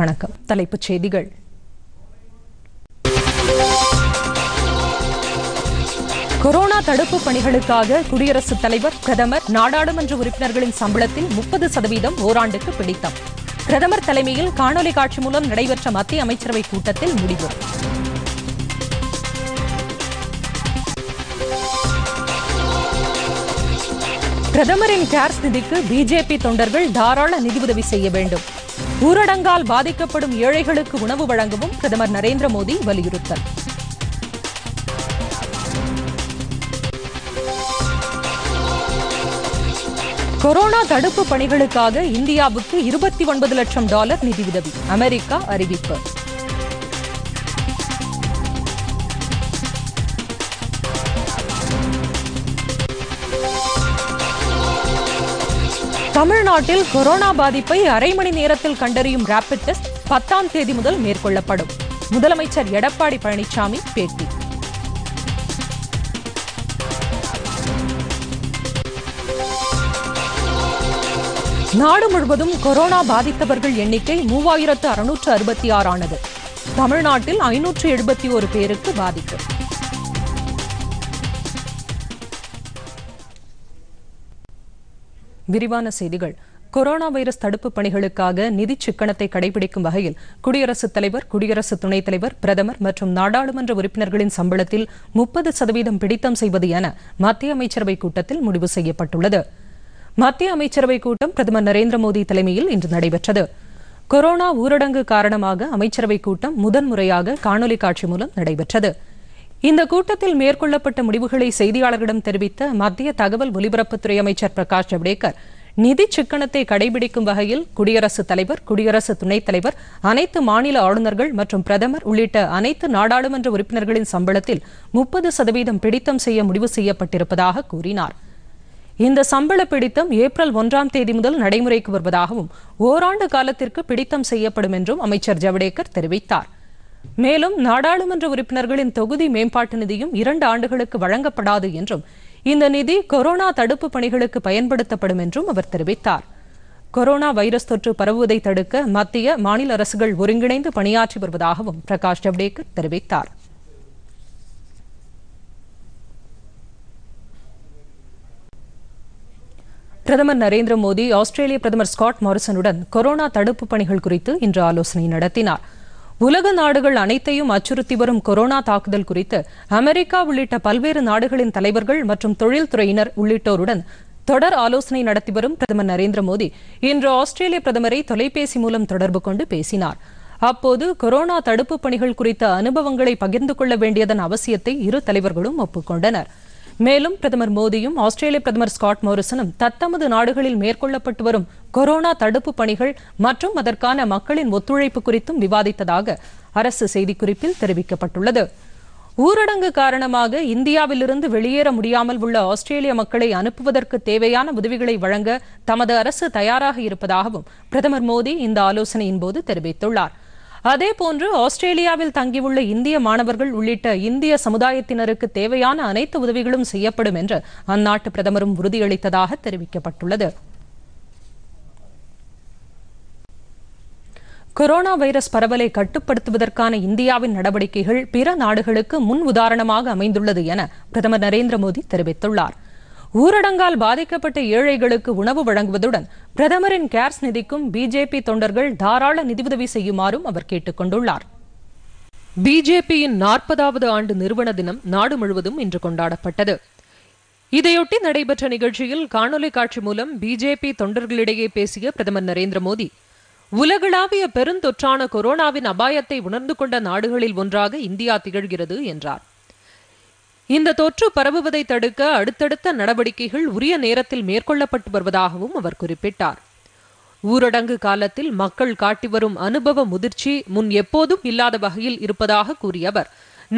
வணக்கம் தலைப்புச் செய்திகள் கொரோனா தடுப்பு பணிகளுக்காக குடியரசுத் தலைவர் பிரதமர் நாடாளுமன்ற உறுப்பினர்களின் சம்பளத்தில் முப்பது சதவீதம் ஓராண்டுக்கு பிடித்தம் பிரதமர் தலைமையில் காணொலி காட்சி மூலம் நடைபெற்ற மத்திய அமைச்சரவை கூட்டத்தில் முடிவு பிரதமரின் கேர்ஸ் நிதிக்கு பிஜேபி தொண்டர்கள் தாராள நிதி உதவி செய்ய வேண்டும் ஊரடங்கால் பாதிக்கப்படும் ஏழைகளுக்கு உணவு வழங்கவும் பிரதமர் நரேந்திர மோடி வலியுறுத்தல் கொரோனா தடுப்பு பணிகளுக்காக இந்தியாவுக்கு இருபத்தி ஒன்பது லட்சம் டாலர் நிதியுதவி அமெரிக்கா அறிவிப்பு தமிழ்நாட்டில் கொரோனா பாதிப்பை அரை மணி நேரத்தில் கண்டறியும் ரேபிட் டெஸ்ட் பத்தாம் தேதி முதல் மேற்கொள்ளப்படும் முதலமைச்சர் எடப்பாடி பழனிசாமி பேட்டி நாடு முழுவதும் கொரோனா பாதித்தவர்கள் எண்ணிக்கை மூவாயிரத்து அறுநூற்று அறுபத்தி ஆறானது தமிழ்நாட்டில் ஐநூற்று எழுபத்தி ஒரு பேருக்கு பாதிப்பு விரிவான செய்திகள் கொரோனா வைரஸ் தடுப்பு பணிகளுக்காக நிதி சிக்கனத்தை கடைபிடிக்கும் வகையில் குடியரசுத் தலைவர் குடியரசு துணைத் தலைவர் பிரதமர் மற்றும் நாடாளுமன்ற உறுப்பினர்களின் சம்பளத்தில் முப்பது சதவீதம் பிடித்தம் செய்வது என மத்திய அமைச்சரவை கூட்டத்தில் முடிவு செய்யப்பட்டுள்ளது மத்திய அமைச்சரவை கூட்டம் பிரதமர் நரேந்திர மோடி தலைமையில் இன்று நடைபெற்றது கொரோனா ஊரடங்கு காரணமாக அமைச்சரவை கூட்டம் முதன்முறையாக காணொலி காட்சி மூலம் நடைபெற்றது இந்த கூட்டத்தில் மேற்கொள்ளப்பட்ட முடிவுகளை செய்தியாளர்களிடம் தெரிவித்த மத்திய தகவல் ஒலிபரப்புத்துறை அமைச்சர் பிரகாஷ் ஜவடேகர் நிதி சிக்கனத்தை கடைபிடிக்கும் வகையில் குடியரசுத் தலைவர் குடியரசு துணைத் தலைவர் அனைத்து மாநில ஆளுநர்கள் மற்றும் பிரதமர் உள்ளிட்ட அனைத்து நாடாளுமன்ற உறுப்பினர்களின் சம்பளத்தில் முப்பது சதவீதம் பிடித்தம் செய்ய முடிவு செய்யப்பட்டிருப்பதாக கூறினார் இந்த சம்பள பிடித்தம் ஏப்ரல் ஒன்றாம் தேதி முதல் நடைமுறைக்கு வருவதாகவும் ஓராண்டு காலத்திற்கு பிடித்தம் செய்யப்படும் என்றும் அமைச்சர் ஜவடேகர் தெரிவித்தார் மேலும் நாடாளுமன்ற உறுப்பினர்களின் தொகுதி மேம்பாட்டு நிதியும் இரண்டு ஆண்டுகளுக்கு வழங்கப்படாது என்றும் இந்த நிதி கொரோனா தடுப்பு பணிகளுக்கு பயன்படுத்தப்படும் என்றும் அவர் தெரிவித்தார் கொரோனா வைரஸ் தொற்று பரவுவதை தடுக்க மத்திய மாநில அரசுகள் ஒருங்கிணைந்து பணியாற்றி வருவதாகவும் பிரகாஷ் ஜவ்டேகர் தெரிவித்தார் பிரதமர் நரேந்திர மோடி ஆஸ்திரேலிய பிரதமர் ஸ்காட் மாரிசனுடன் கொரோனா தடுப்பு பணிகள் குறித்து இன்று ஆலோசனை நடத்தினாா் உலக நாடுகள் அனைத்தையும் அச்சுறுத்தி வரும் கொரோனா தாக்குதல் குறித்து அமெரிக்கா உள்ளிட்ட பல்வேறு நாடுகளின் தலைவர்கள் மற்றும் தொழில்துறையினர் உள்ளிட்டோருடன் தொடர் ஆலோசனை நடத்தி வரும் பிரதமர் நரேந்திர மோடி இன்று ஆஸ்திரேலிய பிரதமரை தொலைபேசி மூலம் தொடர்பு கொண்டு பேசினார் அப்போது கொரோனா தடுப்பு பணிகள் குறித்த அனுபவங்களை பகிர்ந்து கொள்ள வேண்டியதன் அவசியத்தை இரு தலைவர்களும் ஒப்புக்கொண்டனா் மேலும் பிரதமர் மோடியும் ஆஸ்திரேலிய பிரதமர் ஸ்காட் மோரிசனும் தத்தமது நாடுகளில் மேற்கொள்ளப்பட்டு வரும் கொரோனா தடுப்பு பணிகள் மற்றும் அதற்கான மக்களின் ஒத்துழைப்பு குறித்தும் விவாதித்ததாக அரசு செய்திக்குறிப்பில் தெரிவிக்கப்பட்டுள்ளது ஊரடங்கு காரணமாக இந்தியாவிலிருந்து வெளியேற முடியாமல் உள்ள ஆஸ்திரேலிய மக்களை அனுப்புவதற்கு தேவையான உதவிகளை வழங்க தமது அரசு தயாராக இருப்பதாகவும் பிரதமர் மோடி இந்த ஆலோசனையின் போது தெரிவித்துள்ளாா் அதேபோன்று ஆஸ்திரேலியாவில் தங்கியுள்ள இந்திய மாணவர்கள் உள்ளிட்ட இந்திய சமுதாயத்தினருக்கு தேவையான அனைத்து உதவிகளும் செய்யப்படும் என்று அந்நாட்டு பிரதமரும் உறுதியளித்ததாக தெரிவிக்கப்பட்டுள்ளது கொரோனா வைரஸ் பரவலை கட்டுப்படுத்துவதற்கான இந்தியாவின் நடவடிக்கைகள் பிற நாடுகளுக்கு முன் உதாரணமாக அமைந்துள்ளது என பிரதமர் நரேந்திர மோடி தெரிவித்துள்ளார் ஊரடங்கால் பாதிக்கப்பட்ட ஏழைகளுக்கு உணவு வழங்குவதுடன் பிரதமரின் கேர்ஸ் நிதிக்கும் பிஜேபி தொண்டர்கள் தாராள நிதியுதவி செய்யுமாறும் அவர் கேட்டுக் கொண்டுள்ளார் பிஜேபியின் நாற்பதாவது ஆண்டு நிறுவன தினம் நாடு முழுவதும் இன்று கொண்டாடப்பட்டது இதையொட்டி நடைபெற்ற நிகழ்ச்சியில் காணொலி காட்சி மூலம் பிஜேபி தொண்டர்களிடையே பேசிய பிரதமர் நரேந்திர மோடி உலகளாவிய பெருந்தொற்றான கொரோனாவின் அபாயத்தை உணர்ந்து கொண்ட நாடுகளில் ஒன்றாக இந்தியா திகழ்கிறது என்றார் இந்த தொற்று பரவுவதை தடுக்க அடுத்தடுத்த நடவடிக்கைகள் உரிய நேரத்தில் மேற்கொள்ளப்பட்டு வருவதாகவும் அவர் குறிப்பிட்டார் ஊரடங்கு காலத்தில் மக்கள் காட்டி வரும் அனுபவ முதிர்ச்சி முன் எப்போதும் இல்லாத வகையில் இருப்பதாக கூறிய அவர்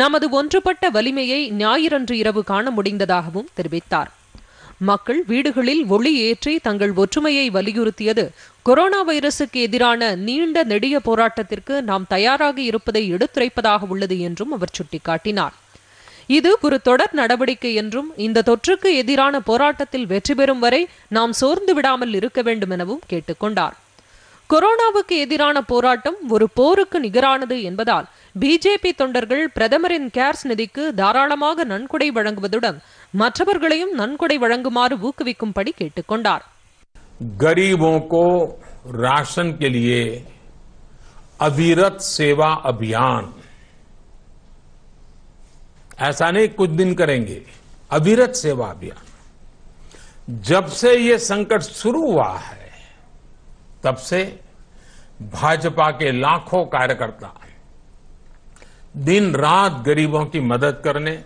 நமது ஒன்றுபட்ட வலிமையை ஞாயிறன்று இரவு காண முடிந்ததாகவும் தெரிவித்தார் மக்கள் வீடுகளில் ஒளி ஏற்றி தங்கள் ஒற்றுமையை வலியுறுத்தியது கொரோனா வைரசுக்கு எதிரான நீண்ட நெடிய போராட்டத்திற்கு நாம் தயாராக இருப்பதை எடுத்துரைப்பதாக உள்ளது என்றும் அவர் சுட்டிக்காட்டினார் இது ஒரு தொடர் நடவடிக்கை என்றும் இந்த தொற்றுக்கு எதிரான போராட்டத்தில் வெற்றி பெறும் வரை நாம் சோர்ந்து விடாமல் இருக்க வேண்டும் எனவும் கேட்டுக்கொண்டார் கொரோனாவுக்கு எதிரான போராட்டம் ஒரு போருக்கு நிகரானது என்பதால் பிஜேபி தொண்டர்கள் பிரதமரின் கேர்ஸ் நிதிக்கு தாராளமாக நன்கொடை வழங்குவதுடன் மற்றவர்களையும் நன்கொடை வழங்குமாறு ஊக்குவிக்கும்படி கேட்டுக்கொண்டார் गरीबों को राशन के लिए अविरत सेवा अभियान ऐसा नहीं कुछ दिन करेंगे अविरत सेवा अभियान जब से ये संकट शुरू हुआ है तब से भाजपा के लाखों कार्यकर्ता दिन रात गरीबों की मदद करने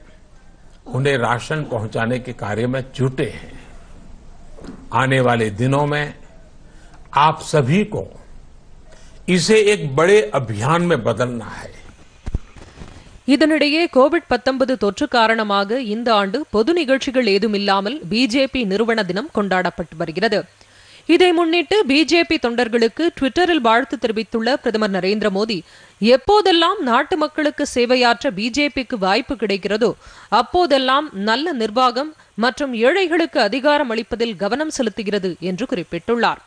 उन्हें राशन पहुंचाने के कार्य में जुटे हैं आने वाले दिनों में आप सभी को इसे एक बड़े अभियान में बदलना है இதனிடையே கோவிட் பத்தொன்பது தொற்று காரணமாக இந்த ஆண்டு பொது நிகழ்ச்சிகள் ஏதுமில்லாமல் பிஜேபி நிறுவன தினம் கொண்டாடப்பட்டு வருகிறது இதை முன்னிட்டு பிஜேபி தொண்டர்களுக்கு டுவிட்டரில் வாழ்த்து தெரிவித்துள்ள பிரதமர் நரேந்திர மோடி எப்போதெல்லாம் நாட்டு மக்களுக்கு சேவையாற்ற பிஜேபிக்கு வாய்ப்பு கிடைக்கிறதோ அப்போதெல்லாம் நல்ல நிர்வாகம் மற்றும் ஏழைகளுக்கு அதிகாரம் அளிப்பதில் கவனம் செலுத்துகிறது என்று குறிப்பிட்டுள்ளார்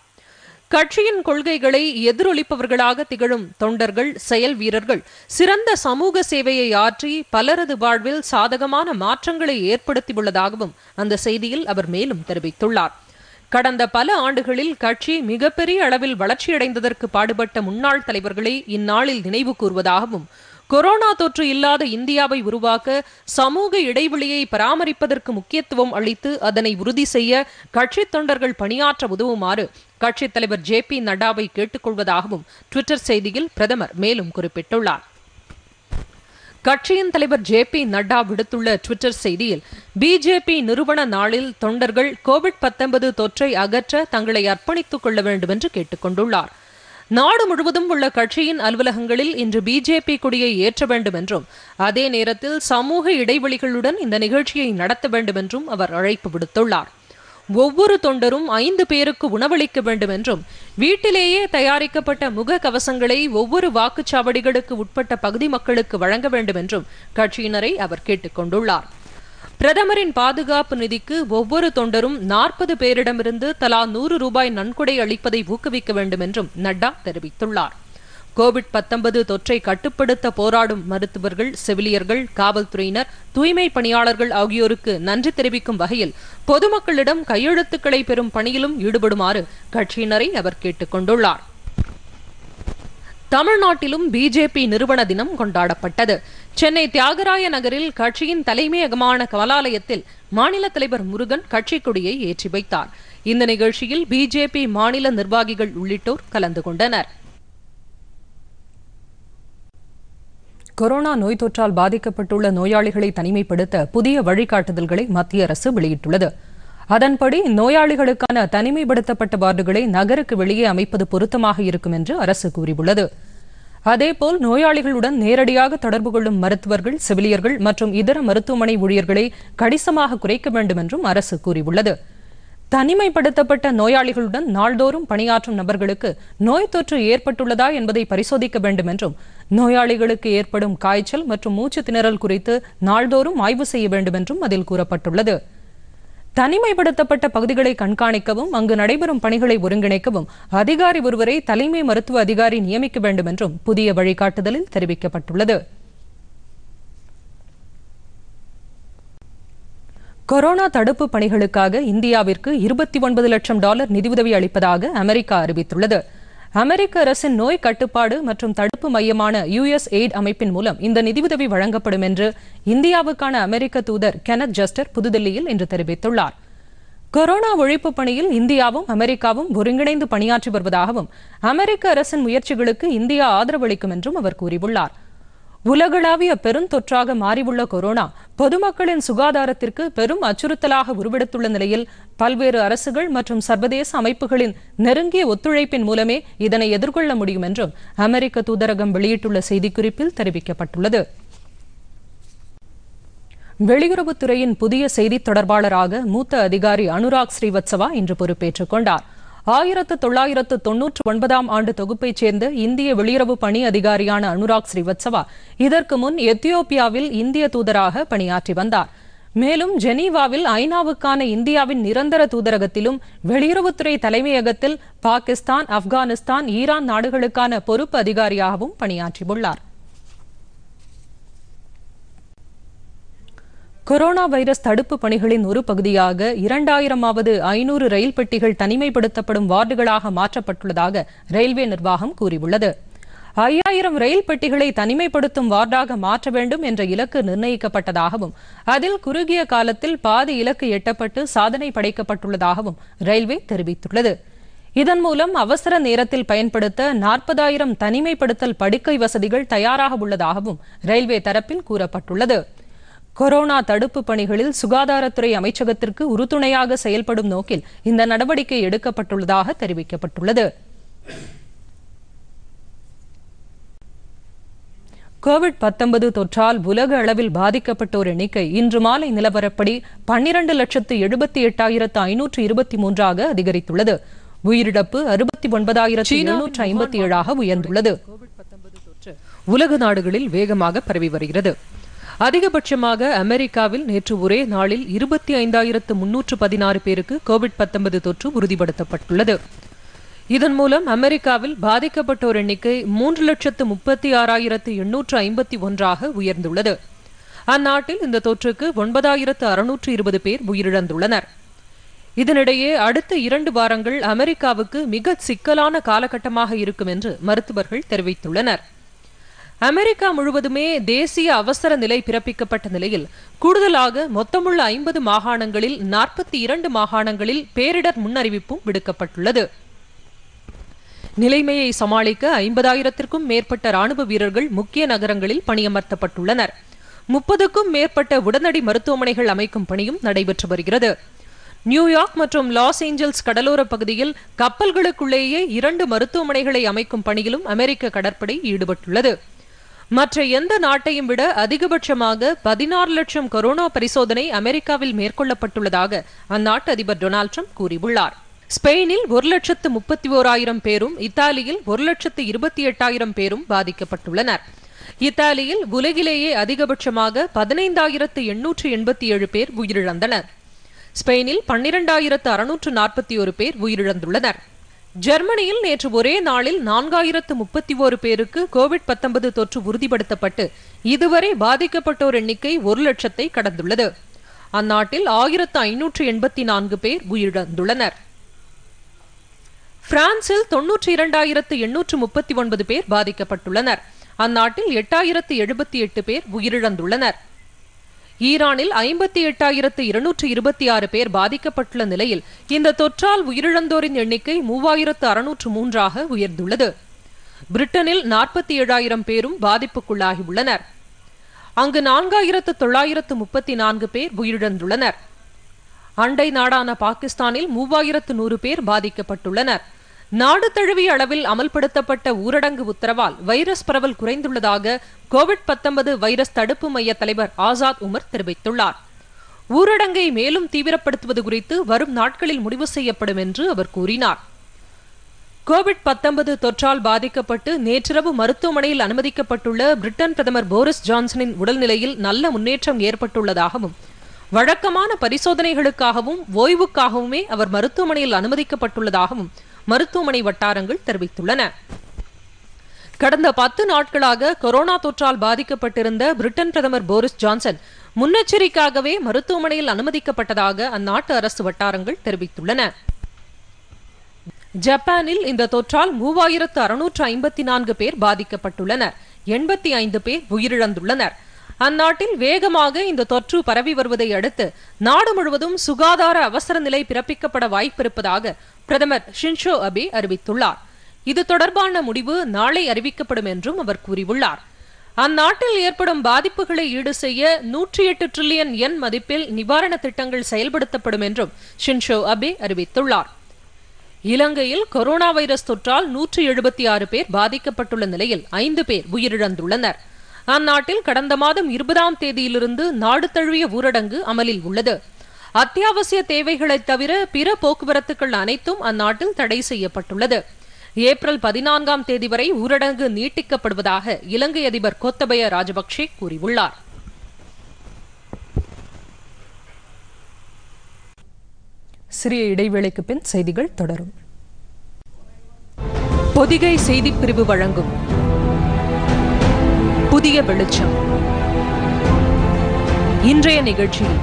கட்சியின் கொள்கைகளை எதிரொலிப்பவர்களாக திகழும் தொண்டர்கள் செயல் வீரர்கள் சிறந்த சமூக சேவையை ஆற்றி பலரது வாழ்வில் சாதகமான மாற்றங்களை ஏற்படுத்தியுள்ளதாகவும் அந்த செய்தியில் அவர் மேலும் தெரிவித்துள்ளார் கடந்த பல ஆண்டுகளில் கட்சி மிகப்பெரிய அளவில் வளர்ச்சியடைந்ததற்கு பாடுபட்ட முன்னாள் தலைவர்களை இந்நாளில் நினைவு கூறுவதாகவும் கொரோனா தொற்று இல்லாத இந்தியாவை உருவாக்க சமூக இடைவெளியை பராமரிப்பதற்கு முக்கியத்துவம் அளித்து அதனை உறுதி செய்ய கட்சித் தொண்டர்கள் பணியாற்ற உதவுமாறு கட்சித் தலைவர் ஜே பி நட்டாவை கேட்டுக்கொள்வதாகவும் டுவிட்டர் செய்தியில் பிரதமர் மேலும் குறிப்பிட்டுள்ளார் கட்சியின் தலைவர் ஜே பி நட்டா விடுத்துள்ள டுவிட்டர் செய்தியில் பிஜேபி நிறுவன நாளில் தொண்டர்கள் கோவிட் தொற்றை அகற்ற தங்களை அர்ப்பணித்துக் கொள்ள வேண்டும் என்று கொண்டுள்ளாா் நாடு முழுவதும் உள்ள கட்சியின் அலுவலகங்களில் இன்று பிஜேபி கொடியை ஏற்ற வேண்டும் என்றும் அதே நேரத்தில் சமூக இடைவெளிகளுடன் இந்த நிகழ்ச்சியை நடத்த வேண்டும் என்றும் அவர் அழைப்பு விடுத்துள்ளார் ஒவ்வொரு தொண்டரும் ஐந்து பேருக்கு உணவளிக்க வேண்டும் என்றும் வீட்டிலேயே தயாரிக்கப்பட்ட முக கவசங்களை ஒவ்வொரு வாக்குச்சாவடிகளுக்கு உட்பட்ட பகுதி மக்களுக்கு வழங்க வேண்டும் என்றும் கட்சியினரை அவர் கொண்டுள்ளார் பிரதமரின் பாதுகாப்பு நிதிக்கு ஒவ்வொரு தொண்டரும் நாற்பது பேரிடமிருந்து தலா நூறு ரூபாய் நன்கொடை அளிப்பதை ஊக்குவிக்க வேண்டும் என்றும் நட்டா தெரிவித்துள்ளார் கோவிட் பத்தொன்பது தொற்றை கட்டுப்படுத்த போராடும் மருத்துவர்கள் செவிலியர்கள் காவல்துறையினர் தூய்மை பணியாளர்கள் ஆகியோருக்கு நன்றி தெரிவிக்கும் வகையில் பொதுமக்களிடம் கையெழுத்துக்களை பெறும் பணியிலும் ஈடுபடுமாறு கட்சியினரை அவர் கேட்டுக் கொண்டுள்ளார் தமிழ்நாட்டிலும் பிஜேபி நிறுவன தினம் கொண்டாடப்பட்டது சென்னை தியாகராய நகரில் கட்சியின் தலைமையகமான கமலாலயத்தில் மாநில தலைவர் முருகன் கட்சி கொடியை ஏற்றி வைத்தார் இந்த நிகழ்ச்சியில் பிஜேபி மாநில நிர்வாகிகள் உள்ளிட்டோர் கலந்து கொண்டனர் கொரோனா நோய் தொற்றால் பாதிக்கப்பட்டுள்ள நோயாளிகளை தனிமைப்படுத்த புதிய வழிகாட்டுதல்களை மத்திய அரசு வெளியிட்டுள்ளது அதன்படி நோயாளிகளுக்கான தனிமைப்படுத்தப்பட்ட வார்டுகளை நகருக்கு வெளியே அமைப்பது பொருத்தமாக இருக்கும் என்று அரசு கூறியுள்ளது அதேபோல் நோயாளிகளுடன் நேரடியாக தொடர்பு கொள்ளும் மருத்துவர்கள் செவிலியர்கள் மற்றும் இதர மருத்துவமனை ஊழியர்களை கணிசமாக குறைக்க வேண்டும் என்றும் அரசு கூறியுள்ளது தனிமைப்படுத்தப்பட்ட நோயாளிகளுடன் நாள்தோறும் பணியாற்றும் நபர்களுக்கு நோய் தொற்று ஏற்பட்டுள்ளதா என்பதை பரிசோதிக்க வேண்டும் என்றும் நோயாளிகளுக்கு ஏற்படும் காய்ச்சல் மற்றும் மூச்சு திணறல் குறித்து நாள்தோறும் ஆய்வு செய்ய வேண்டும் என்றும் அதில் கூறப்பட்டுள்ளது தனிமைப்படுத்தப்பட்ட பகுதிகளை கண்காணிக்கவும் அங்கு நடைபெறும் பணிகளை ஒருங்கிணைக்கவும் அதிகாரி ஒருவரை தலைமை மருத்துவ அதிகாரி நியமிக்க வேண்டும் என்றும் புதிய வழிகாட்டுதலில் தெரிவிக்கப்பட்டுள்ளது கொரோனா தடுப்பு பணிகளுக்காக இந்தியாவிற்கு இருபத்தி ஒன்பது லட்சம் டாலர் நிதியுதவி அளிப்பதாக அமெரிக்கா அறிவித்துள்ளது அமெரிக்க அரசின் நோய் கட்டுப்பாடு மற்றும் தடுப்பு மையமான யுஎஸ் எய்ட் அமைப்பின் மூலம் இந்த நிதியுதவி வழங்கப்படும் என்று இந்தியாவுக்கான அமெரிக்க தூதர் கெனத் ஜஸ்டர் புதுதில்லியில் இன்று தெரிவித்துள்ளார் கொரோனா ஒழிப்பு பணியில் இந்தியாவும் அமெரிக்காவும் ஒருங்கிணைந்து பணியாற்றி வருவதாகவும் அமெரிக்க அரசின் முயற்சிகளுக்கு இந்தியா ஆதரவளிக்கும் என்றும் அவர் கூறியுள்ளார் உலகளாவிய பெருந்தொற்றாக மாறியுள்ள கொரோனா பொதுமக்களின் சுகாதாரத்திற்கு பெரும் அச்சுறுத்தலாக உருவெடுத்துள்ள நிலையில் பல்வேறு அரசுகள் மற்றும் சர்வதேச அமைப்புகளின் நெருங்கிய ஒத்துழைப்பின் மூலமே இதனை எதிர்கொள்ள முடியும் என்றும் அமெரிக்க தூதரகம் வெளியிட்டுள்ள செய்திக்குறிப்பில் தெரிவிக்கப்பட்டுள்ளது வெளியுறவுத்துறையின் புதிய செய்தி தொடர்பாளராக மூத்த அதிகாரி அனுராக் ஸ்ரீவத்சவா இன்று பொறுப்பேற்றுக் கொண்டாா் ஆயிரத்து தொள்ளாயிரத்து தொன்னூற்று ஒன்பதாம் ஆண்டு தொகுப்பைச் சேர்ந்த இந்திய வெளியுறவு பணி அதிகாரியான அனுராக் ஸ்ரீவத்சவா இதற்கு முன் எத்தியோப்பியாவில் இந்திய தூதராக பணியாற்றி வந்தார் மேலும் ஜெனீவாவில் ஐநாவுக்கான இந்தியாவின் நிரந்தர தூதரகத்திலும் வெளியுறவுத்துறை தலைமையகத்தில் பாகிஸ்தான் ஆப்கானிஸ்தான் ஈரான் நாடுகளுக்கான பொறுப்பு அதிகாரியாகவும் பணியாற்றியுள்ளார் கொரோனா வைரஸ் தடுப்பு பணிகளின் ஒரு பகுதியாக இரண்டாயிரமாவது ஐநூறு ரயில் பெட்டிகள் தனிமைப்படுத்தப்படும் வார்டுகளாக மாற்றப்பட்டுள்ளதாக ரயில்வே நிர்வாகம் கூறியுள்ளது ஐயாயிரம் ரயில் பெட்டிகளை தனிமைப்படுத்தும் வார்டாக மாற்ற வேண்டும் என்ற இலக்கு நிர்ணயிக்கப்பட்டதாகவும் அதில் குறுகிய காலத்தில் பாதி இலக்கு எட்டப்பட்டு சாதனை படைக்கப்பட்டுள்ளதாகவும் ரயில்வே தெரிவித்துள்ளது இதன் மூலம் அவசர நேரத்தில் பயன்படுத்த நாற்பதாயிரம் தனிமைப்படுத்தல் படுக்கை வசதிகள் தயாராக உள்ளதாகவும் ரயில்வே தரப்பில் கூறப்பட்டுள்ளது கொரோனா தடுப்பு பணிகளில் சுகாதாரத்துறை அமைச்சகத்திற்கு உறுதுணையாக செயல்படும் நோக்கில் இந்த நடவடிக்கை எடுக்கப்பட்டுள்ளதாக தெரிவிக்கப்பட்டுள்ளது கோவிட் பத்தொன்பது தொற்றால் உலக அளவில் பாதிக்கப்பட்டோர் எண்ணிக்கை இன்று மாலை நிலவரப்படி பன்னிரண்டு லட்சத்து எழுபத்தி எட்டாயிரத்து ஐநூற்று இருபத்தி மூன்றாக அதிகரித்துள்ளது உயிரிழப்பு அறுபத்தி ஒன்பதாயிரத்து எழுநூற்று ஐம்பத்தி ஏழாக உயர்ந்துள்ளது உலக நாடுகளில் வேகமாக பரவி வருகிறது அதிகபட்சமாக அமெரிக்காவில் நேற்று ஒரே நாளில் இருபத்தி ஐந்தாயிரத்து முன்னூற்று பதினாறு பேருக்கு கோவிட் பத்தொன்பது தொற்று உறுதிப்படுத்தப்பட்டுள்ளது இதன் மூலம் அமெரிக்காவில் பாதிக்கப்பட்டோர் எண்ணிக்கை மூன்று லட்சத்து முப்பத்தி ஆறாயிரத்து எண்ணூற்று ஐம்பத்தி ஒன்றாக உயர்ந்துள்ளது அந்நாட்டில் இந்த தொற்றுக்கு ஒன்பதாயிரத்து அறுநூற்று இருபது பேர் உயிரிழந்துள்ளனர் இதனிடையே அடுத்த இரண்டு வாரங்கள் அமெரிக்காவுக்கு மிக சிக்கலான காலகட்டமாக இருக்கும் என்று மருத்துவர்கள் தெரிவித்துள்ளனர் அமெரிக்கா முழுவதுமே தேசிய அவசர நிலை பிறப்பிக்கப்பட்ட நிலையில் கூடுதலாக மொத்தமுள்ள ஐம்பது மாகாணங்களில் நாற்பத்தி இரண்டு மாகாணங்களில் பேரிடர் முன்னறிவிப்பும் விடுக்கப்பட்டுள்ளது நிலைமையை சமாளிக்க ஐம்பதாயிரத்திற்கும் மேற்பட்ட ராணுவ வீரர்கள் முக்கிய நகரங்களில் பணியமர்த்தப்பட்டுள்ளனர் முப்பதுக்கும் மேற்பட்ட உடனடி மருத்துவமனைகள் அமைக்கும் பணியும் நடைபெற்று வருகிறது நியூயார்க் மற்றும் லாஸ் ஏஞ்சல்ஸ் கடலோர பகுதியில் கப்பல்களுக்குள்ளேயே இரண்டு மருத்துவமனைகளை அமைக்கும் பணியிலும் அமெரிக்க கடற்படை ஈடுபட்டுள்ளது மற்ற எந்த நாட்டையும் விட அதிகபட்சமாக பதினாறு லட்சம் கொரோனா பரிசோதனை அமெரிக்காவில் மேற்கொள்ளப்பட்டுள்ளதாக அந்நாட்டு அதிபர் டொனால்ட் ட்ரம்ப் கூறியுள்ளார் ஸ்பெயினில் ஒரு லட்சத்து முப்பத்தி ஓராயிரம் பேரும் இத்தாலியில் ஒரு லட்சத்து இருபத்தி எட்டாயிரம் பேரும் பாதிக்கப்பட்டுள்ளனர் இத்தாலியில் உலகிலேயே அதிகபட்சமாக பதினைந்தாயிரத்து எண்ணூற்று எண்பத்தி ஏழு பேர் உயிரிழந்தனர் ஸ்பெயினில் பன்னிரண்டாயிரத்து அறுநூற்று நாற்பத்தி ஒரு பேர் உயிரிழந்துள்ளனர் ஜெர்மனியில் நேற்று ஒரே நாளில் நான்காயிரத்து முப்பத்தி ஓரு பேருக்கு கோவிட் பத்தொன்பது தொற்று உறுதிப்படுத்தப்பட்டு இதுவரை பாதிக்கப்பட்டோர் எண்ணிக்கை ஒரு லட்சத்தை கடந்துள்ளது அந்நாட்டில் ஆயிரத்து ஐநூற்று எண்பத்தி நான்கு பேர் உயிரிழந்துள்ளனர் பிரான்சில் தொன்னூற்றி இரண்டாயிரத்து எண்ணூற்று முப்பத்தி ஒன்பது பேர் பாதிக்கப்பட்டுள்ளனர் அந்நாட்டில் எட்டாயிரத்து எழுபத்தி எட்டு பேர் உயிரிழந்துள்ளனர் ஈரானில் ஐம்பத்தி எட்டாயிரத்து இருநூற்று இருபத்தி ஆறு பேர் பாதிக்கப்பட்டுள்ள நிலையில் இந்த தொற்றால் உயிரிழந்தோரின் எண்ணிக்கை மூவாயிரத்து அறுநூற்று மூன்றாக உயர்ந்துள்ளது பிரிட்டனில் நாற்பத்தி ஏழாயிரம் பேரும் பாதிப்புக்குள்ளாகியுள்ளனர் அங்கு நான்காயிரத்து தொள்ளாயிரத்து முப்பத்தி நான்கு பேர் உயிரிழந்துள்ளனர் அண்டை நாடான பாகிஸ்தானில் மூவாயிரத்து நூறு பேர் பாதிக்கப்பட்டுள்ளனர் நாடு தழுவிய அளவில் அமல்படுத்தப்பட்ட ஊரடங்கு உத்தரவால் வைரஸ் பரவல் குறைந்துள்ளதாக கோவிட் பத்தொன்பது வைரஸ் தடுப்பு மைய தலைவர் ஆசாத் உமர் தெரிவித்துள்ளார் ஊரடங்கை மேலும் தீவிரப்படுத்துவது குறித்து வரும் நாட்களில் முடிவு செய்யப்படும் என்று அவர் கூறினார் கோவிட் பத்தொன்பது தொற்றால் பாதிக்கப்பட்டு நேற்றிரவு மருத்துவமனையில் அனுமதிக்கப்பட்டுள்ள பிரிட்டன் பிரதமர் போரிஸ் ஜான்சனின் உடல்நிலையில் நல்ல முன்னேற்றம் ஏற்பட்டுள்ளதாகவும் வழக்கமான பரிசோதனைகளுக்காகவும் ஓய்வுக்காகவுமே அவர் மருத்துவமனையில் அனுமதிக்கப்பட்டுள்ளதாகவும் மருத்துவமனை வட்டாரங்கள் தெரிவித்துள்ளன கடந்த பத்து நாட்களாக கொரோனா தொற்றால் பாதிக்கப்பட்டிருந்த பிரிட்டன் பிரதமர் போரிஸ் ஜான்சன் முன்னெச்சரிக்கையாகவே மருத்துவமனையில் அனுமதிக்கப்பட்டதாக அந்நாட்டு அரசு வட்டாரங்கள் தெரிவித்துள்ளன ஜப்பானில் இந்த தொற்றால் மூவாயிரத்து அறுநூற்று ஐம்பத்தி நான்கு பேர் பாதிக்கப்பட்டுள்ளனர் எண்பத்தி ஐந்து பேர் உயிரிழந்துள்ளனர் அந்நாட்டில் வேகமாக இந்த தொற்று பரவி வருவதை அடுத்து நாடு முழுவதும் சுகாதார அவசர நிலை பிறப்பிக்கப்பட வாய்ப்பிருப்பதாக பிரதமர் ஷின்ஷோ அபே அறிவித்துள்ளார் இது தொடர்பான முடிவு நாளை அறிவிக்கப்படும் என்றும் அவர் கூறியுள்ளார் அந்நாட்டில் ஏற்படும் பாதிப்புகளை ஈடு செய்ய நூற்றி எட்டு டிரில்லியன் என் மதிப்பில் நிவாரண திட்டங்கள் செயல்படுத்தப்படும் என்றும் ஷின்ஷோ அபே அறிவித்துள்ளார் இலங்கையில் கொரோனா வைரஸ் தொற்றால் நூற்றி எழுபத்தி ஆறு பேர் பாதிக்கப்பட்டுள்ள நிலையில் ஐந்து பேர் உயிரிழந்துள்ளனர் அந்நாட்டில் கடந்த மாதம் இருபதாம் தேதியிலிருந்து நாடு தழுவிய ஊரடங்கு அமலில் உள்ளது அத்தியாவசிய தேவைகளை தவிர பிற போக்குவரத்துகள் அனைத்தும் அந்நாட்டில் தடை செய்யப்பட்டுள்ளது ஏப்ரல் பதினான்காம் தேதி வரை ஊரடங்கு நீட்டிக்கப்படுவதாக இலங்கை அதிபர் கோத்தபய ராஜபக்சே கூறியுள்ளார் சிறிய இடைவேளைக்கு பின் செய்திகள் தொடரும் பொதிகை பிரிவு வழங்கும் புதிய வெளிச்சம் இன்றைய நிகழ்ச்சியில்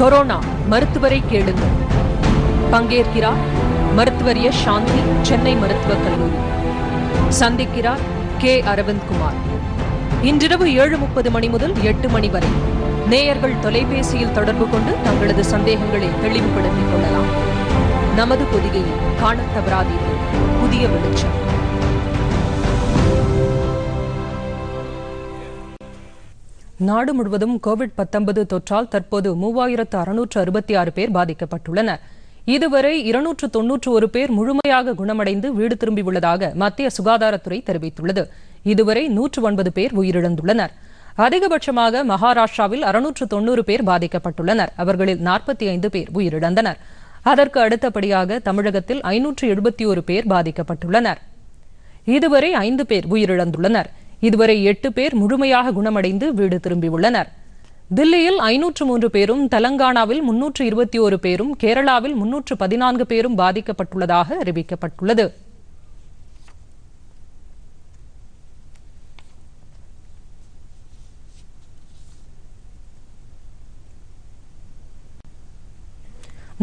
கொரோனா மருத்துவரை கேளுங்கள் பங்கேற்கிறார் மருத்துவர் எஸ் சாந்தி சென்னை மருத்துவக் கல்லூரி சந்திக்கிறார் கே அரவிந்த்குமார் இன்றிரவு ஏழு முப்பது மணி முதல் எட்டு மணி வரை நேயர்கள் தொலைபேசியில் தொடர்பு கொண்டு தங்களது சந்தேகங்களை தெளிவுபடுத்திக் கொள்ளலாம் நமது பொதிகையில் காண தவறாதீர்கள் புதிய வெளிச்சம் நாடு முழுவதும் கோவிட் பத்தொன்பது தொற்றால் தற்போது மூவாயிரத்து அறுநூற்று அறுபத்தி ஆறு பேர் பாதிக்கப்பட்டுள்ளனர் இதுவரை இருநூற்று தொன்னூற்று ஒரு பேர் முழுமையாக குணமடைந்து வீடு திரும்பியுள்ளதாக மத்திய சுகாதாரத்துறை தெரிவித்துள்ளது இதுவரை நூற்று ஒன்பது பேர் உயிரிழந்துள்ளனர் அதிகபட்சமாக மகாராஷ்டிராவில் அறுநூற்று தொன்னூறு பேர் பாதிக்கப்பட்டுள்ளனர் அவர்களில் நாற்பத்தி ஐந்து பேர் உயிரிழந்தனர் அதற்கு அடுத்தபடியாக தமிழகத்தில் ஐநூற்று எழுபத்தி ஒரு பேர் பாதிக்கப்பட்டுள்ளனர் இதுவரை ஐந்து பேர் உயிரிழந்துள்ளனர் இதுவரை எட்டு பேர் முழுமையாக குணமடைந்து வீடு திரும்பியுள்ளனர் தில்லியில் ஐநூற்று மூன்று பேரும் தெலங்கானாவில் முன்னூற்று இருபத்தி ஒரு பேரும் கேரளாவில் முன்னூற்று பதினான்கு பேரும் பாதிக்கப்பட்டுள்ளதாக அறிவிக்கப்பட்டுள்ளது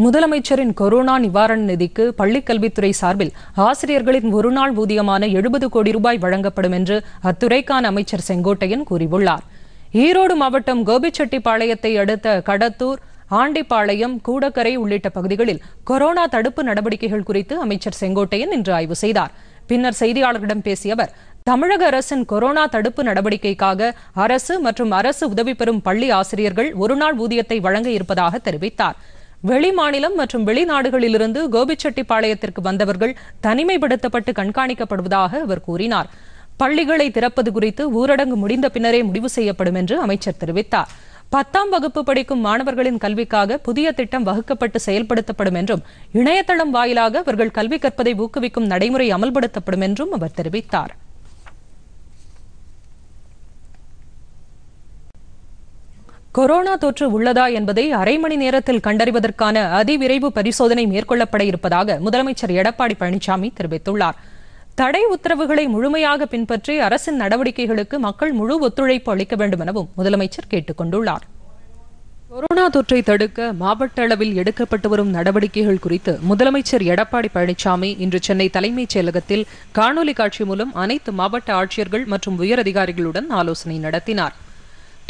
முதலமைச்சரின் கொரோனா நிவாரண நிதிக்கு பள்ளிக்கல்வித்துறை சார்பில் ஆசிரியர்களின் ஒருநாள் ஊதியமான எழுபது கோடி ரூபாய் வழங்கப்படும் என்று அத்துறைக்கான அமைச்சர் செங்கோட்டையன் கூறியுள்ளார் ஈரோடு மாவட்டம் கோபிச்செட்டிப்பாளையத்தை அடுத்த கடத்தூர் ஆண்டிப்பாளையம் கூடக்கரை உள்ளிட்ட பகுதிகளில் கொரோனா தடுப்பு நடவடிக்கைகள் குறித்து அமைச்சர் செங்கோட்டையன் இன்று ஆய்வு செய்தார் பின்னர் செய்தியாளர்களிடம் பேசிய அவர் தமிழக அரசின் கொரோனா தடுப்பு நடவடிக்கைக்காக அரசு மற்றும் அரசு உதவி பெறும் பள்ளி ஆசிரியர்கள் ஒருநாள் ஊதியத்தை வழங்க இருப்பதாக தெரிவித்தார் வெளிமாநிலம் மற்றும் வெளிநாடுகளிலிருந்து கோபிச்செட்டிப்பாளையத்திற்கு வந்தவர்கள் தனிமைப்படுத்தப்பட்டு கண்காணிக்கப்படுவதாக அவர் கூறினார் பள்ளிகளை திறப்பது குறித்து ஊரடங்கு முடிந்த பின்னரே முடிவு செய்யப்படும் என்று அமைச்சர் தெரிவித்தார் பத்தாம் வகுப்பு படிக்கும் மாணவர்களின் கல்விக்காக புதிய திட்டம் வகுக்கப்பட்டு செயல்படுத்தப்படும் என்றும் இணையதளம் வாயிலாக அவர்கள் கல்வி கற்பதை ஊக்குவிக்கும் நடைமுறை அமல்படுத்தப்படும் என்றும் அவர் தெரிவித்தார் கொரோனா தொற்று உள்ளதா என்பதை அரை மணி நேரத்தில் கண்டறிவதற்கான அதிவிரைவு பரிசோதனை மேற்கொள்ளப்பட இருப்பதாக முதலமைச்சர் எடப்பாடி பழனிசாமி தெரிவித்துள்ளார் தடை உத்தரவுகளை முழுமையாக பின்பற்றி அரசின் நடவடிக்கைகளுக்கு மக்கள் முழு ஒத்துழைப்பு அளிக்க வேண்டும் எனவும் முதலமைச்சர் கேட்டுக் கொண்டுள்ளார் கொரோனா தொற்றை தடுக்க மாவட்ட அளவில் எடுக்கப்பட்டு வரும் நடவடிக்கைகள் குறித்து முதலமைச்சர் எடப்பாடி பழனிசாமி இன்று சென்னை தலைமைச் செயலகத்தில் காணொலி காட்சி மூலம் அனைத்து மாவட்ட ஆட்சியர்கள் மற்றும் உயரதிகாரிகளுடன் ஆலோசனை நடத்தினார்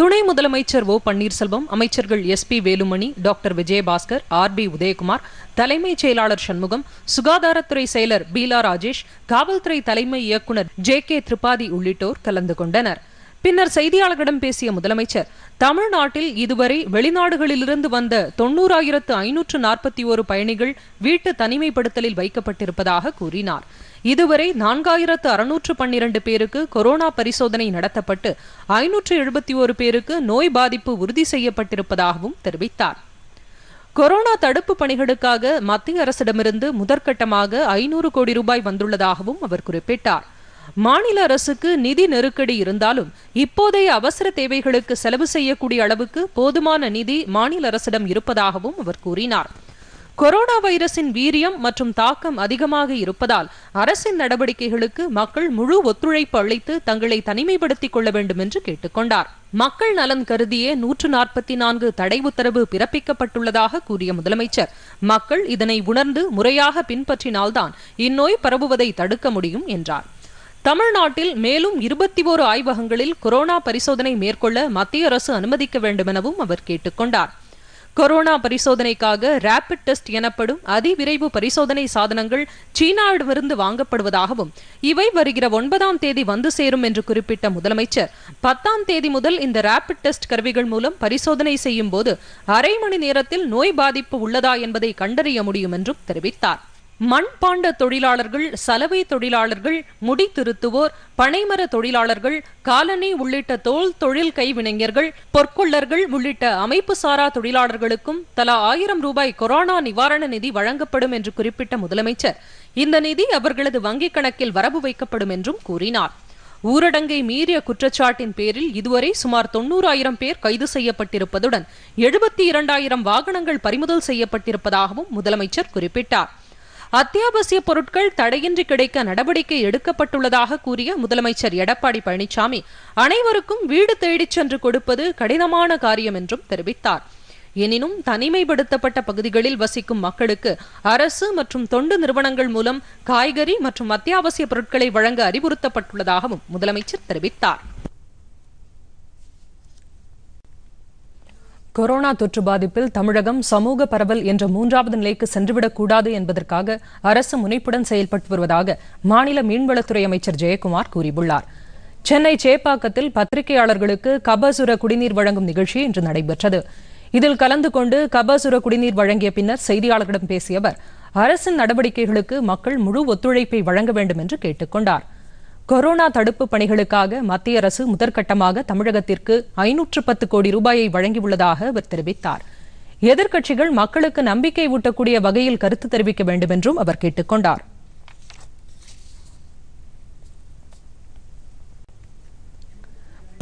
துணை முதலமைச்சர் ஓ பன்னீர்செல்வம் அமைச்சர்கள் S P Velumani doctor Vijayabaskar R B Udhayakumar தலைமைச் செயலாளர் சண்முகம் சுகாதாரத்துறை செயலர் பீலா ராஜேஷ் காவல்துறை தலைமை இயக்குநர் ஜே கே திரிபாதி உள்ளிட்டோர் கலந்து கொண்டனர் பின்னர் செய்தியாளர்களிடம் பேசிய முதலமைச்சர் தமிழ்நாட்டில் இதுவரை வெளிநாடுகளிலிருந்து வந்த தொன்னூறாயிரத்து ஐநூற்று நாற்பத்தி ஒரு பயணிகள் வீட்டு தனிமைப்படுத்தலில் வைக்கப்பட்டிருப்பதாக கூறினார் இதுவரை நான்காயிரத்து அறுநூற்று பன்னிரண்டு பேருக்கு கொரோனா பரிசோதனை நடத்தப்பட்டு ஐநூற்று எழுபத்தி ஒரு பேருக்கு நோய் பாதிப்பு உறுதி செய்யப்பட்டிருப்பதாகவும் தெரிவித்தார் கொரோனா தடுப்பு பணிகளுக்காக மத்திய அரசிடமிருந்து முதற்கட்டமாக ஐநூறு கோடி ரூபாய் வந்துள்ளதாகவும் அவர் குறிப்பிட்டார் மாநில அரசுக்கு நிதி நெருக்கடி இருந்தாலும் இப்போதைய அவசர தேவைகளுக்கு செலவு செய்யக்கூடிய அளவுக்கு போதுமான நிதி மாநில அரசிடம் இருப்பதாகவும் அவர் கூறினார் கொரோனா வைரஸின் வீரியம் மற்றும் தாக்கம் அதிகமாக இருப்பதால் அரசின் நடவடிக்கைகளுக்கு மக்கள் முழு ஒத்துழைப்பு அளித்து தங்களை தனிமைப்படுத்திக் கொள்ள வேண்டும் என்று கேட்டுக்கொண்டார் மக்கள் நலன் கருதியே நூற்று நாற்பத்தி நான்கு தடை உத்தரவு பிறப்பிக்கப்பட்டுள்ளதாக கூறிய முதலமைச்சர் மக்கள் இதனை உணர்ந்து முறையாக பின்பற்றினால்தான் இந்நோய் பரவுவதை தடுக்க முடியும் என்றார் தமிழ்நாட்டில் மேலும் இருபத்தி ஓரு ஆய்வகங்களில் கொரோனா பரிசோதனை மேற்கொள்ள மத்திய அரசு அனுமதிக்க வேண்டும் எனவும் அவர் கேட்டுக்கொண்டார் கொரோனா பரிசோதனைக்காக ரேபிட் டெஸ்ட் எனப்படும் அதிவிரைவு பரிசோதனை சாதனங்கள் சீனாவிடமிருந்து வாங்கப்படுவதாகவும் இவை வருகிற ஒன்பதாம் தேதி வந்து சேரும் என்று குறிப்பிட்ட முதலமைச்சர் பத்தாம் தேதி முதல் இந்த ரேபிட் டெஸ்ட் கருவிகள் மூலம் பரிசோதனை செய்யும் போது அரை மணி நேரத்தில் நோய் பாதிப்பு உள்ளதா என்பதை கண்டறிய முடியும் என்றும் தெரிவித்தார் மண்பாண்ட தொழிலாளர்கள் சலவை தொழிலாளர்கள் முடி திருத்துவோர் பனைமர தொழிலாளர்கள் காலனி உள்ளிட்ட தோல் தொழில் கைவினைஞர்கள் பொற்கொள்ளர்கள் உள்ளிட்ட அமைப்பு சாரா தொழிலாளர்களுக்கும் தலா ஆயிரம் ரூபாய் கொரோனா நிவாரண நிதி வழங்கப்படும் என்று குறிப்பிட்ட முதலமைச்சர் இந்த நிதி அவர்களது வங்கிக் கணக்கில் வரவு வைக்கப்படும் என்றும் கூறினார் ஊரடங்கை மீறிய குற்றச்சாட்டின் பேரில் இதுவரை சுமார் தொன்னூறாயிரம் பேர் கைது செய்யப்பட்டிருப்பதுடன் எழுபத்தி இரண்டாயிரம் வாகனங்கள் பறிமுதல் செய்யப்பட்டிருப்பதாகவும் முதலமைச்சர் குறிப்பிட்டார் அத்தியாவசிய பொருட்கள் தடையின்றி கிடைக்க நடவடிக்கை எடுக்கப்பட்டுள்ளதாக கூறிய முதலமைச்சர் எடப்பாடி பழனிசாமி அனைவருக்கும் வீடு தேடிச் சென்று கொடுப்பது கடினமான காரியம் என்றும் தெரிவித்தார் எனினும் தனிமைப்படுத்தப்பட்ட பகுதிகளில் வசிக்கும் மக்களுக்கு அரசு மற்றும் தொண்டு நிறுவனங்கள் மூலம் காய்கறி மற்றும் அத்தியாவசிய பொருட்களை வழங்க அறிவுறுத்தப்பட்டுள்ளதாகவும் முதலமைச்சர் தெரிவித்தார் கொரோனா தொற்று பாதிப்பில் தமிழகம் சமூக பரவல் என்ற மூன்றாவது நிலைக்கு சென்றுவிடக்கூடாது என்பதற்காக அரசு முனைப்புடன் செயல்பட்டு வருவதாக மாநில மீன்வளத்துறை அமைச்சர் ஜெயக்குமார் கூறியுள்ளார் சென்னை சேப்பாக்கத்தில் பத்திரிகையாளர்களுக்கு கபசுர குடிநீர் வழங்கும் நிகழ்ச்சி இன்று நடைபெற்றது இதில் கலந்து கொண்டு கபசுர குடிநீர் வழங்கிய பின்னர் செய்தியாளர்களிடம் பேசிய அவர் அரசின் நடவடிக்கைகளுக்கு மக்கள் முழு ஒத்துழைப்பை வழங்க வேண்டும் என்று கேட்டுக் கொண்டாா் கொரோனா தடுப்பு பணிகளுக்காக மத்திய அரசு முதற்கட்டமாக தமிழகத்திற்கு ஐநூற்று பத்து கோடி ரூபாயை வழங்கியுள்ளதாக அவர் தெரிவித்தார் எதிர்க்கட்சிகள் மக்களுக்கு நம்பிக்கை ஊட்டக்கூடிய வகையில் கருத்து தெரிவிக்க வேண்டும் என்றும் அவர் கேட்டுக் கொண்டார்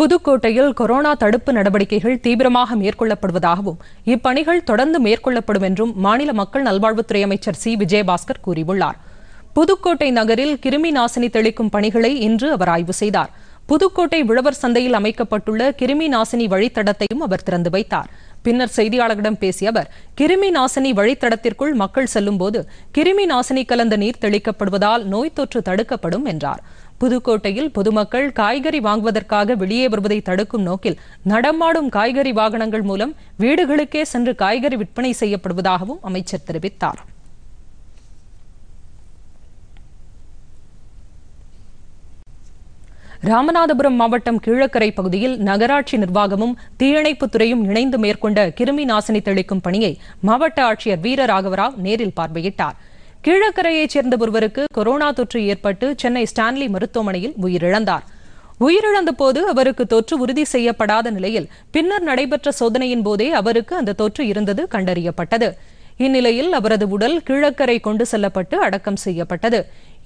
புதுக்கோட்டையில் கொரோனா தடுப்பு நடவடிக்கைகள் தீவிரமாக மேற்கொள்ளப்படுவதாகவும் இப்பணிகள் தொடர்ந்து மேற்கொள்ளப்படும் என்றும் மாநில மக்கள் நல்வாழ்வுத்துறை அமைச்சர் சி விஜயபாஸ்கர் கூறியுள்ளாா் புதுக்கோட்டை நகரில் கிருமி நாசினி தெளிக்கும் பணிகளை இன்று அவர் ஆய்வு செய்தார் புதுக்கோட்டை விழவர் சந்தையில் அமைக்கப்பட்டுள்ள கிருமி நாசினி வழித்தடத்தையும் அவர் திறந்து வைத்தார் பின்னர் செய்தியாளர்களிடம் பேசிய அவர் கிருமி நாசினி வழித்தடத்திற்குள் மக்கள் செல்லும்போது கிருமி நாசினி கலந்த நீர் தெளிக்கப்படுவதால் நோய் தொற்று தடுக்கப்படும் என்றார் புதுக்கோட்டையில் பொதுமக்கள் காய்கறி வாங்குவதற்காக வெளியே வருவதை தடுக்கும் நோக்கில் நடமாடும் காய்கறி வாகனங்கள் மூலம் வீடுகளுக்கே சென்று காய்கறி விற்பனை செய்யப்படுவதாகவும் அமைச்சர் தெரிவித்தார் ராமநாதபுரம் மாவட்டம் கீழக்கரை பகுதியில் நகராட்சி நிர்வாகமும் தீயணைப்புத் துறையும் இணைந்து மேற்கொண்ட கிருமி நாசினி தெளிக்கும் பணியை மாவட்ட ஆட்சியர் வீரராகவராவ் நேரில் பார்வையிட்டார் கீழக்கரையைச் சேர்ந்த ஒருவருக்கு கொரோனா தொற்று ஏற்பட்டு சென்னை ஸ்டான்லி மருத்துவமனையில் உயிரிழந்தார் உயிரிழந்தபோது அவருக்கு தொற்று உறுதி செய்யப்படாத நிலையில் பின்னர் நடைபெற்ற சோதனையின் போதே அவருக்கு அந்த தொற்று இருந்தது கண்டறியப்பட்டது இந்நிலையில் அவரது உடல் கீழக்கரை கொண்டு செல்லப்பட்டு அடக்கம் செய்யப்பட்டது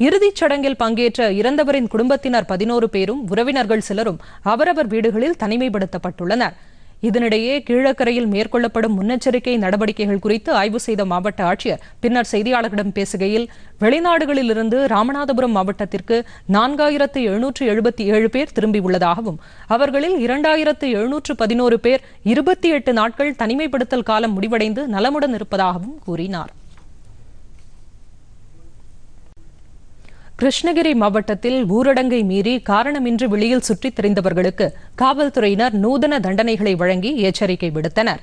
இறுதிச் சடங்கில் பங்கேற்ற இறந்தவரின் குடும்பத்தினர் பதினோரு பேரும் உறவினர்கள் சிலரும் அவரவர் வீடுகளில் தனிமைப்படுத்தப்பட்டுள்ளனர் இதனிடையே கீழக்கரையில் மேற்கொள்ளப்படும் முன்னெச்சரிக்கை நடவடிக்கைகள் குறித்து ஆய்வு செய்த மாவட்ட ஆட்சியர் பின்னர் செய்தியாளர்களிடம் பேசுகையில் வெளிநாடுகளிலிருந்து ராமநாதபுரம் மாவட்டத்திற்கு நான்காயிரத்து எழுநூற்று எழுபத்தி ஏழு பேர் திரும்பியுள்ளதாகவும் அவர்களில் இரண்டாயிரத்து எழுநூற்று பதினோரு பேர் இருபத்தி எட்டு நாட்கள் தனிமைப்படுத்தல் காலம் முடிவடைந்து நலமுடன் இருப்பதாகவும் கூறினார் கிருஷ்ணகிரி மாவட்டத்தில் ஊரடங்கை மீறி காரணமின்றி வெளியில் சுற்றித் திரிந்தவர்களுக்கு காவல்துறையினர் நூதன தண்டனைகளை வழங்கி எச்சரிக்கை விடுத்தனர்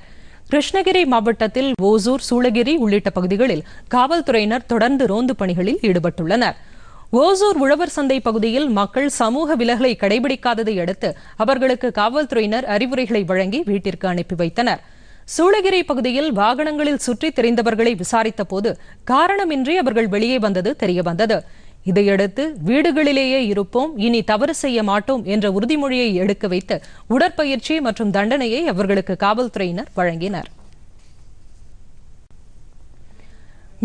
கிருஷ்ணகிரி மாவட்டத்தில் ஓசூர் சூளகிரி உள்ளிட்ட பகுதிகளில் காவல்துறையினர் தொடர்ந்து ரோந்து பணிகளில் ஈடுபட்டுள்ளனர் ஓசூர் உழவர் சந்தை பகுதியில் மக்கள் சமூக விலகலை கடைபிடிக்காததை அடுத்து அவர்களுக்கு காவல்துறையினர் அறிவுரைகளை வழங்கி வீட்டிற்கு அனுப்பி வைத்தனர் சூளகிரி பகுதியில் வாகனங்களில் சுற்றித் திரிந்தவர்களை விசாரித்த போது காரணமின்றி அவர்கள் வெளியே வந்தது தெரியவந்தது இதையடுத்து வீடுகளிலேயே இருப்போம் இனி தவறு செய்ய மாட்டோம் என்ற உறுதிமொழியை எடுக்க வைத்து உடற்பயிற்சி மற்றும் தண்டனையை அவர்களுக்கு காவல்துறையினர் வழங்கினர்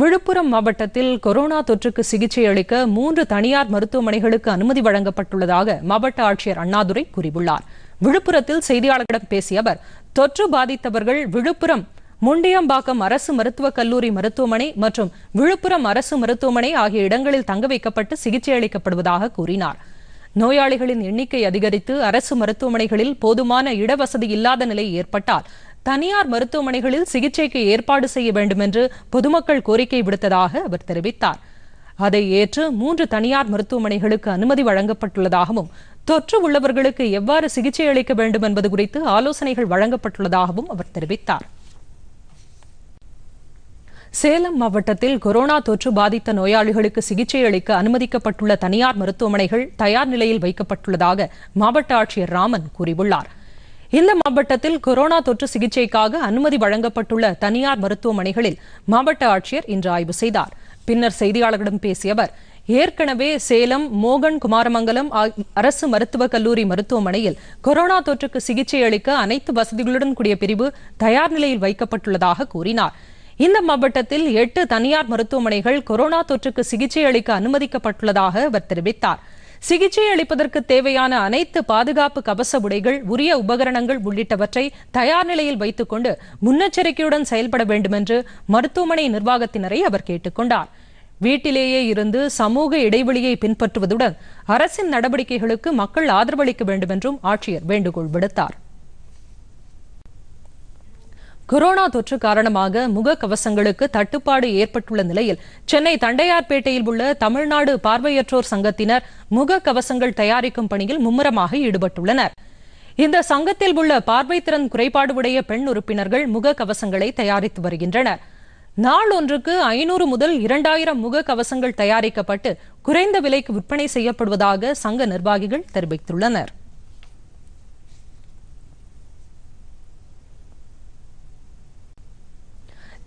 விழுப்புரம் மாவட்டத்தில் கொரோனா தொற்றுக்கு சிகிச்சை அளிக்க மூன்று தனியார் மருத்துவமனைகளுக்கு அனுமதி வழங்கப்பட்டுள்ளதாக மாவட்ட ஆட்சியர் அண்ணாதுரை கூறியுள்ளார் விழுப்புரத்தில் செய்தியாளர்களிடம் பேசிய அவர் தொற்று பாதித்தவர்கள் விழுப்புரம் முண்டியம்பாக்கம் அரசு மருத்துவக் கல்லூரி மருத்துவமனை மற்றும் விழுப்புரம் அரசு மருத்துவமனை ஆகிய இடங்களில் தங்க வைக்கப்பட்டு சிகிச்சை அளிக்கப்படுவதாக கூறினார் நோயாளிகளின் எண்ணிக்கை அதிகரித்து அரசு மருத்துவமனைகளில் போதுமான இடவசதி இல்லாத நிலை ஏற்பட்டால் தனியார் மருத்துவமனைகளில் சிகிச்சைக்கு ஏற்பாடு செய்ய வேண்டும் என்று பொதுமக்கள் கோரிக்கை விடுத்ததாக அவர் தெரிவித்தார் அதை ஏற்று மூன்று தனியார் மருத்துவமனைகளுக்கு அனுமதி வழங்கப்பட்டுள்ளதாகவும் தொற்று உள்ளவர்களுக்கு எவ்வாறு சிகிச்சை அளிக்க வேண்டும் என்பது குறித்து ஆலோசனைகள் வழங்கப்பட்டுள்ளதாகவும் அவர் தெரிவித்தார் சேலம் மாவட்டத்தில் கொரோனா தொற்று பாதித்த நோயாளிகளுக்கு சிகிச்சை அளிக்க அனுமதிக்கப்பட்டுள்ள தனியார் மருத்துவமனைகள் தயார் நிலையில் வைக்கப்பட்டுள்ளதாக மாவட்ட ஆட்சியர் ராமன் கூறியுள்ளார் இந்த மாவட்டத்தில் கொரோனா தொற்று சிகிச்சைக்காக அனுமதி வழங்கப்பட்டுள்ள தனியார் மருத்துவமனைகளில் மாவட்ட ஆட்சியர் இன்று ஆய்வு செய்தார் பின்னர் செய்தியாளர்களிடம் பேசிய அவர் ஏற்கனவே சேலம் மோகன் குமாரமங்கலம் அரசு மருத்துவக் கல்லூரி மருத்துவமனையில் கொரோனா தொற்றுக்கு சிகிச்சை அளிக்க அனைத்து வசதிகளுடன் கூடிய பிரிவு தயார் நிலையில் வைக்கப்பட்டுள்ளதாக கூறினாா் இந்த மாவட்டத்தில் எட்டு தனியார் மருத்துவமனைகள் கொரோனா தொற்றுக்கு சிகிச்சை அளிக்க அனுமதிக்கப்பட்டுள்ளதாக அவர் தெரிவித்தார் சிகிச்சை அளிப்பதற்கு தேவையான அனைத்து பாதுகாப்பு கவச உடைகள் உரிய உபகரணங்கள் உள்ளிட்டவற்றை தயார் நிலையில் வைத்துக் கொண்டு முன்னெச்சரிக்கையுடன் செயல்பட வேண்டுமென்று மருத்துவமனை நிர்வாகத்தினரை அவர் கேட்டுக்கொண்டார் வீட்டிலேயே இருந்து சமூக இடைவெளியை பின்பற்றுவதுடன் அரசின் நடவடிக்கைகளுக்கு மக்கள் ஆதரவளிக்க வேண்டும் என்றும் ஆட்சியர் வேண்டுகோள் விடுத்தார் கொரோனா தொற்று காரணமாக முகக்கவசங்களுக்கு தட்டுப்பாடு ஏற்பட்டுள்ள நிலையில் சென்னை தண்டையார்பேட்டையில் உள்ள தமிழ்நாடு பார்வையற்றோர் சங்கத்தினர் முகக்கவசங்கள் தயாரிக்கும் பணியில் மும்முரமாக ஈடுபட்டுள்ளனர் இந்த சங்கத்தில் உள்ள பார்வைத்திறன் குறைபாடு உடைய பெண் உறுப்பினர்கள் முகக்கவசங்களை தயாரித்து வருகின்றனர் நாள் ஒன்றுக்கு ஐநூறு முதல் இரண்டாயிரம் முக கவசங்கள் தயாரிக்கப்பட்டு குறைந்த விலைக்கு விற்பனை செய்யப்படுவதாக சங்க நிர்வாகிகள் தெரிவித்துள்ளனர்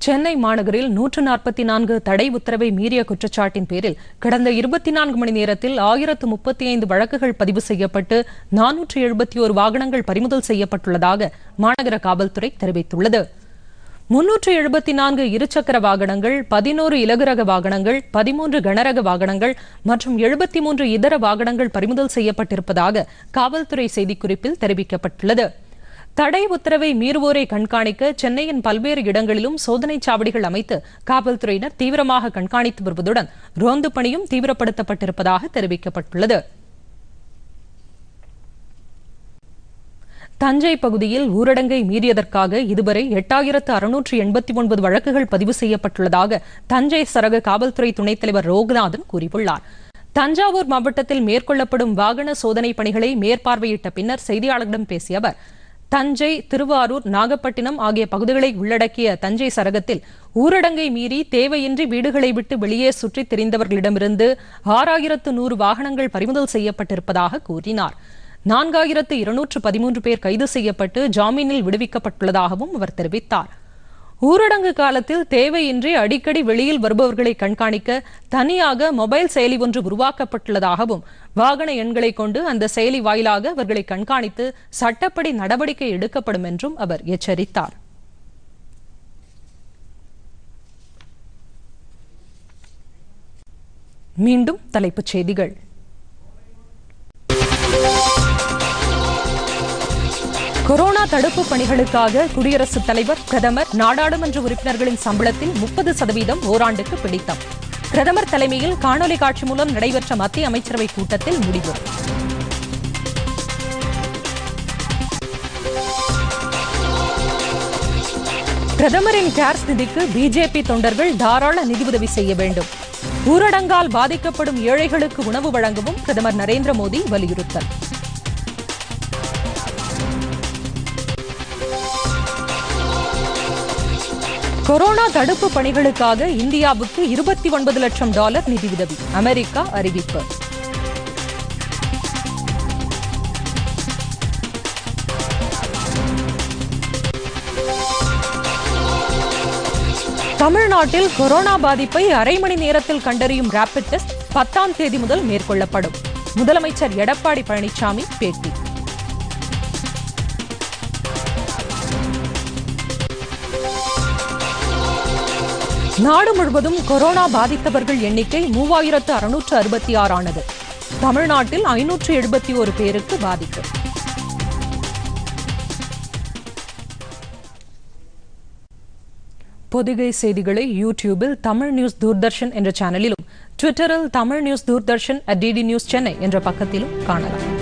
சென்னை மாநகரில் நூற்று நாற்பத்தி நான்கு தடை உத்தரவை மீறிய குற்றச்சாட்டின் பேரில் கடந்த இருபத்தி நான்கு மணி நேரத்தில் ஆயிரத்து முப்பத்தி ஐந்து வழக்குகள் பதிவு செய்யப்பட்டு நானூற்று எழுபத்தி ஒரு வாகனங்கள் பறிமுதல் செய்யப்பட்டுள்ளதாக மாநகர காவல்துறை தெரிவித்துள்ளது முன்னூற்று எழுபத்தி நான்கு இருசக்கர வாகனங்கள் பதினோரு இலகுரக வாகனங்கள் பதிமூன்று கனரக வாகனங்கள் மற்றும் எழுபத்தி மூன்று இதர வாகனங்கள் பறிமுதல் செய்யப்பட்டிருப்பதாக காவல்துறை செய்திக்குறிப்பில் தெரிவிக்கப்பட்டுள்ளது தடை உத்தரவை மீறுவோரை கண்காணிக்க சென்னையின் பல்வேறு இடங்களிலும் சோதனை சாவடிகள் அமைத்து காவல்துறையினர் தீவிரமாக கண்காணித்து வருவதுடன் ரோந்து பணியும் தீவிரப்படுத்தப்பட்டிருப்பதாக தெரிவிக்கப்பட்டுள்ளது தஞ்சை பகுதியில் ஊரடங்கை மீறியதற்காக இதுவரை எட்டாயிரத்து அறுநூற்று எண்பத்தி ஒன்பது வழக்குகள் பதிவு செய்யப்பட்டுள்ளதாக தஞ்சை சரக காவல்துறை துணைத் தலைவர் ரோகுநாதன் கூறியுள்ளார் தஞ்சாவூர் மாவட்டத்தில் மேற்கொள்ளப்படும் வாகன சோதனை பணிகளை மேற்பார்வையிட்ட பின்னர் செய்தியாளர்களிடம் பேசிய அவர் தஞ்சை திருவாரூர் நாகப்பட்டினம் ஆகிய பகுதிகளை உள்ளடக்கிய தஞ்சை சரகத்தில் ஊரடங்கை மீறி தேவையின்றி வீடுகளை விட்டு வெளியே சுற்றித் திரிந்தவர்களிடமிருந்து ஆறாயிரத்து நூறு வாகனங்கள் பறிமுதல் செய்யப்பட்டிருப்பதாக கூறினார் நான்காயிரத்து இருநூற்று பதிமூன்று பேர் கைது செய்யப்பட்டு ஜாமீனில் விடுவிக்கப்பட்டுள்ளதாகவும் அவர் தெரிவித்தார் ஊரடங்கு காலத்தில் தேவையின்றி அடிக்கடி வெளியில் வருபவர்களை கண்காணிக்க தனியாக மொபைல் செயலி ஒன்று உருவாக்கப்பட்டுள்ளதாகவும் வாகன எண்களை கொண்டு அந்த செயலி வாயிலாக அவர்களை கண்காணித்து சட்டப்படி நடவடிக்கை எடுக்கப்படும் என்றும் அவர் எச்சரித்தார் மீண்டும் தலைப்புச் செய்திகள் கொரோனா தடுப்பு பணிகளுக்காக குடியரசுத் தலைவர் பிரதமர் நாடாளுமன்ற உறுப்பினர்களின் சம்பளத்தில் முப்பது சதவீதம் ஓராண்டுக்கு பிடித்தம் பிரதமர் தலைமையில் காணொலி காட்சி மூலம் நடைபெற்ற மத்திய அமைச்சரவை கூட்டத்தில் முடிவு பிரதமரின் கேர்ஸ் நிதிக்கு பிஜேபி தொண்டர்கள் தாராள நிதியுதவி செய்ய வேண்டும் ஊரடங்கால் பாதிக்கப்படும் ஏழைகளுக்கு உணவு வழங்கவும் பிரதமர் நரேந்திர மோடி வலியுறுத்தல் கொரோனா தடுப்பு பணிகளுக்காக இந்தியாவுக்கு இருபத்தி ஒன்பது லட்சம் டாலர் நிதி உதவி அமெரிக்கா அறிவிப்பு தமிழ்நாட்டில் கொரோனா பாதிப்பை அரை மணி நேரத்தில் கண்டறியும் ரேபிட் டெஸ்ட் பத்தாம் தேதி முதல் மேற்கொள்ளப்படும் முதலமைச்சர் எடப்பாடி பழனிசாமி பேட்டி நாடு முழுவதும் கொரோனா பாதித்தவர்கள் எண்ணிக்கை மூவாயிரத்து அறுநூற்று அறுபத்தி ஆறு ஆனது தமிழ்நாட்டில் ஐநூற்று எழுபத்தி ஒரு பேருக்கு பாதிப்பு பொதிகை செய்திகளை யூடியூபில் தமிழ் நியூஸ் தூர்தர்ஷன் என்ற சேனலிலும் ட்விட்டரில் Tamil news Doordarshan at DD news Chennai என்ற பக்கத்திலும் காணலாம்